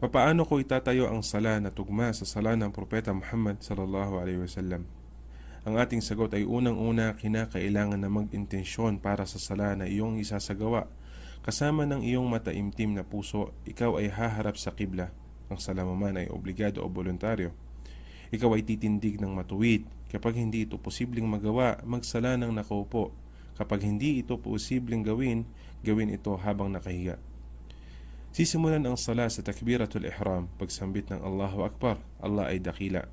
papaano ko itatayo ang sala na tugma sa sala ng Propeta Muhammad sallallahu alaihi wasallam? Ang ating sagot ay unang-una kinakailangan na mag-intensyon para sa sala na iyong isasagawa. Kasama ng iyong mataimtim na puso, ikaw ay haharap sa kibla. Ang sala man ay obligado o voluntaryo. Ikaw ay titindig ng matuwid. Kapag hindi ito posibleng magawa, magsala ng nakaupo. Kapag hindi ito posibleng gawin, gawin ito habang nakahiga. Sisimulan ang sala sa takbiratul ihram, pagsambit ng Allahu Akbar, Allah ay dakila,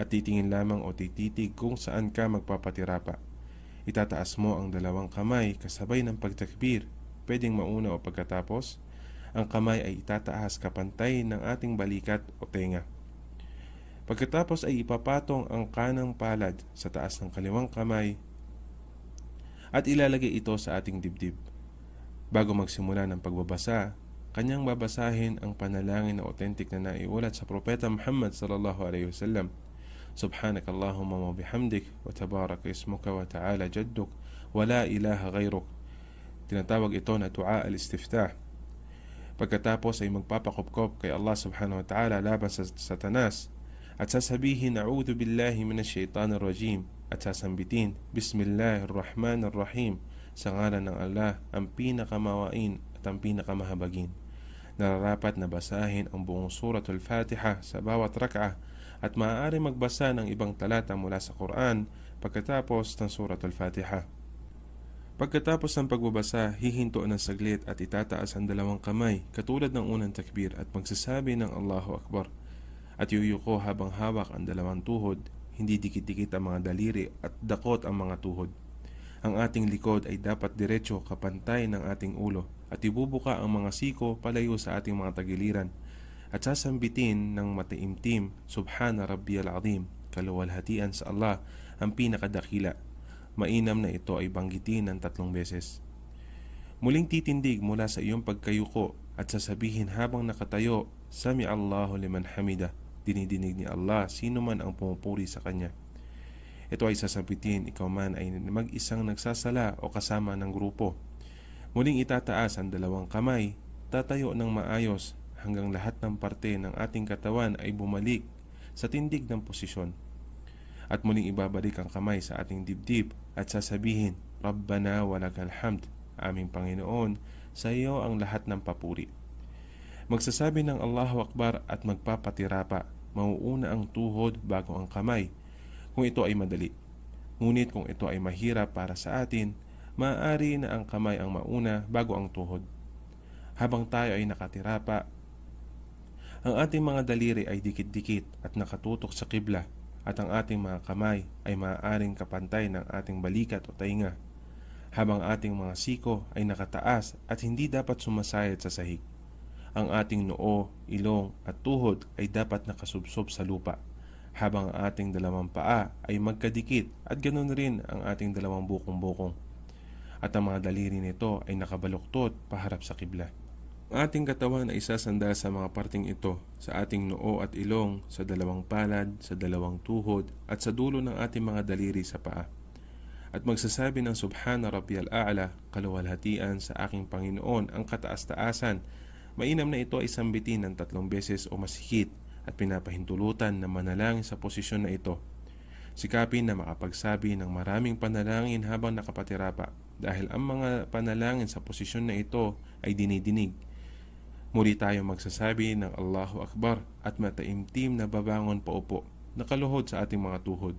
at titingin lamang o tititig kung saan ka magpapatira pa. Itataas mo ang dalawang kamay kasabay ng pagtakbir, pwedeng mauna o pagkatapos. Ang kamay ay itataas kapantay ng ating balikat o tenga. Pagkatapos ay ipapatong ang kanang palad sa taas ng kaliwang kamay at ilalagay ito sa ating dibdib. Bago magsimula ng pagbabasa, kanyang babasahin ang panalangin na authentic na naiulat sa Propeta Muhammad sallallahu alaihi wasallam. Subhanak Allahumma wa bihamdik wa tabarak وبحمدك wa ta'ala وتعالى wa la ilaha ghayruk. Tinatawag ito na dua al-istiftah. Pagkatapos ay magpapakupkop kay Allah subhanahu wa ta'ala laban sa satanas at sasabihin A'udhu billahi minash shaitanir rajim at sasambitin bismillahir rahmanir rahim sa ngalan ng Allah ang pinakamawain at ang pinakamahabagin nararapat na basahin ang buong suratul Fatiha sa bawat rak'ah at maaari magbasa ng ibang talata mula sa Quran pagkatapos ng suratul Fatiha. Pagkatapos ng pagbabasa, hihinto ng saglit at itataas ang dalawang kamay katulad ng unang takbir at magsasabi ng Allahu Akbar at yuyuko habang hawak ang dalawang tuhod, hindi dikit-dikit ang mga daliri at dakot ang mga tuhod. Ang ating likod ay dapat diretso kapantay ng ating ulo at ibubuka ang mga siko palayo sa ating mga tagiliran at sasambitin ng matiimtim Subhana Rabbiyal Azim kaluwalhatian sa Allah ang pinakadakila mainam na ito ay banggitin ng tatlong beses muling titindig mula sa iyong pagkayuko at sasabihin habang nakatayo Sami Allahu liman hamida dinidinig ni Allah sino man ang pumupuri sa kanya ito ay sasabitin ikaw man ay mag-isang nagsasala o kasama ng grupo Muling itataas ang dalawang kamay, tatayo ng maayos hanggang lahat ng parte ng ating katawan ay bumalik sa tindig ng posisyon. At muling ibabalik ang kamay sa ating dibdib at sasabihin, Rabbana walakal hamd, aming Panginoon, sa iyo ang lahat ng papuri. Magsasabi ng Allahu Akbar at magpapatira pa, mauuna ang tuhod bago ang kamay, kung ito ay madali. Ngunit kung ito ay mahirap para sa atin, maaari na ang kamay ang mauna bago ang tuhod. Habang tayo ay nakatirapa, ang ating mga daliri ay dikit-dikit at nakatutok sa kibla at ang ating mga kamay ay maaaring kapantay ng ating balikat o tainga habang ating mga siko ay nakataas at hindi dapat sumasayad sa sahig. Ang ating noo, ilong at tuhod ay dapat nakasubsob sa lupa, habang ang ating dalawang paa ay magkadikit at ganoon rin ang ating dalawang bukong-bukong at ang mga daliri nito ay nakabaluktot paharap sa kibla. Ang ating katawan ay sasanda sa mga parting ito, sa ating noo at ilong, sa dalawang palad, sa dalawang tuhod, at sa dulo ng ating mga daliri sa paa. At magsasabi ng Subhana Rabbiyal A'la, kaluwalhatian sa aking Panginoon ang kataas-taasan, mainam na ito ay sambitin ng tatlong beses o masikit at pinapahintulutan na manalangin sa posisyon na ito. Sikapin na makapagsabi ng maraming panalangin habang nakapatirapa. pa dahil ang mga panalangin sa posisyon na ito ay dinidinig. Muli tayo magsasabi ng Allahu Akbar at mataimtim na babangon paupo, nakaluhod sa ating mga tuhod.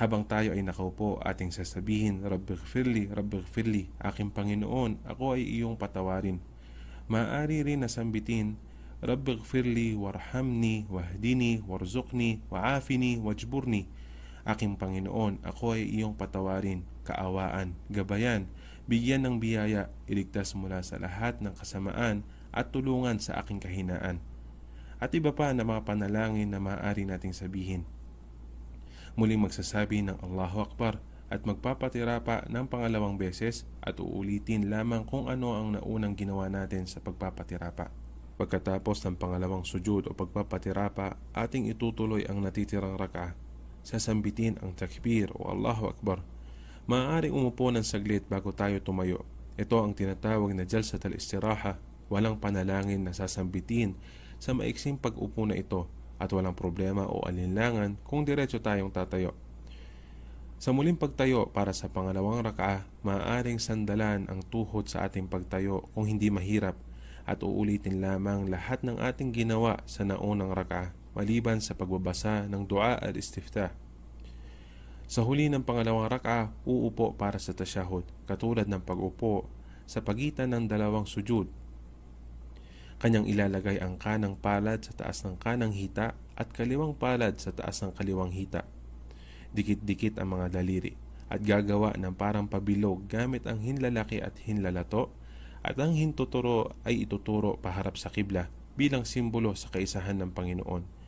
Habang tayo ay nakaupo, ating sasabihin, Rabbi Gfirli, Rabbi Gfirli, aking Panginoon, ako ay iyong patawarin. Maaari rin nasambitin, Rabbi Gfirli, warhamni, wahdini, warzukni, waafini, wajburni, Aking Panginoon, ako ay iyong patawarin, kaawaan, gabayan, bigyan ng biyaya, iligtas mula sa lahat ng kasamaan at tulungan sa aking kahinaan. At iba pa na mga panalangin na maaari nating sabihin. Muling magsasabi ng Allahu Akbar at magpapatira pa ng pangalawang beses at uulitin lamang kung ano ang naunang ginawa natin sa pagpapatira pa. Pagkatapos ng pangalawang sujud o pagpapatirapa, ating itutuloy ang natitirang raka sasambitin ang takbir o Allahu Akbar. Maaaring umupo ng saglit bago tayo tumayo. Ito ang tinatawag na jalsat al-istiraha, walang panalangin na sasambitin sa maiksing pag-upo na ito at walang problema o alinlangan kung diretso tayong tatayo. Sa muling pagtayo para sa pangalawang raka'a, maaaring sandalan ang tuhod sa ating pagtayo kung hindi mahirap at uulitin lamang lahat ng ating ginawa sa naunang raka'a maliban sa pagbabasa ng dua at istiftah. Sa huli ng pangalawang raka, uupo para sa tasyahud, katulad ng pag-upo sa pagitan ng dalawang sujud. Kanyang ilalagay ang kanang palad sa taas ng kanang hita at kaliwang palad sa taas ng kaliwang hita. Dikit-dikit ang mga daliri at gagawa ng parang pabilog gamit ang hinlalaki at hinlalato at ang hintuturo ay ituturo paharap sa kibla bilang simbolo sa kaisahan ng Panginoon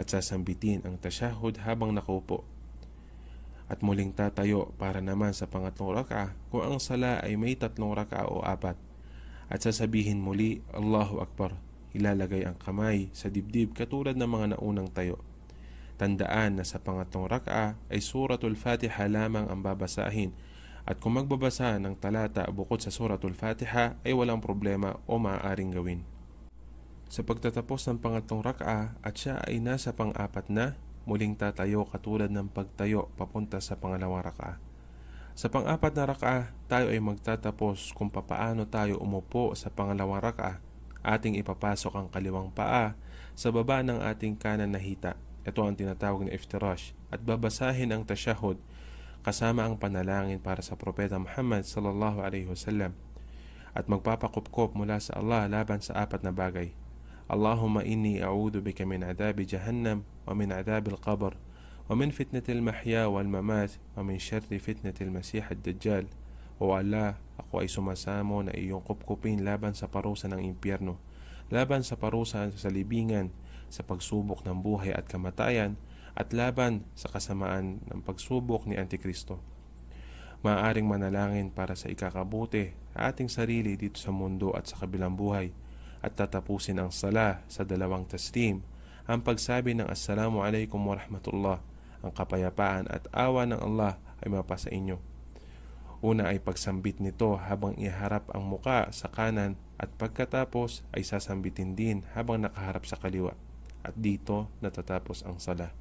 at sasambitin ang tasyahod habang nakupo. At muling tatayo para naman sa pangatlong raka kung ang sala ay may tatlong raka o apat. At sasabihin muli, Allahu Akbar, ilalagay ang kamay sa dibdib katulad ng mga naunang tayo. Tandaan na sa pangatlong raka ay suratul fatiha lamang ang babasahin at kung magbabasa ng talata bukod sa suratul fatiha ay walang problema o maaaring gawin. Sa pagtatapos ng pangatlong raka at siya ay nasa pang-apat na, muling tatayo katulad ng pagtayo papunta sa pangalawang raka. Sa pang-apat na raka, tayo ay magtatapos kung papaano tayo umupo sa pangalawang raka. Ating ipapasok ang kaliwang paa sa baba ng ating kanan na hita. Ito ang tinatawag na iftirash at babasahin ang tashahud kasama ang panalangin para sa propeta Muhammad sallallahu alaihi wasallam at magpapakupkop mula sa Allah laban sa apat na bagay اللهم إني أعوذ بك من عذاب جهنم ومن عذاب القبر ومن فتنة المحيا والممات ومن شر فتنة المسيح الدجال O Allah, ako ay sumasamo na iyong kupkupin laban sa parusa ng impyerno, laban sa parusa sa libingan, sa pagsubok ng buhay at kamatayan, at laban sa kasamaan ng pagsubok ni Antikristo. Maaring manalangin para sa ikakabuti ating sarili dito sa mundo at sa kabilang buhay at tatapusin ang sala sa dalawang taslim, ang pagsabi ng Assalamu alaikum wa rahmatullah, ang kapayapaan at awa ng Allah ay mapasa inyo. Una ay pagsambit nito habang iharap ang muka sa kanan at pagkatapos ay sasambitin din habang nakaharap sa kaliwa. At dito natatapos ang sala.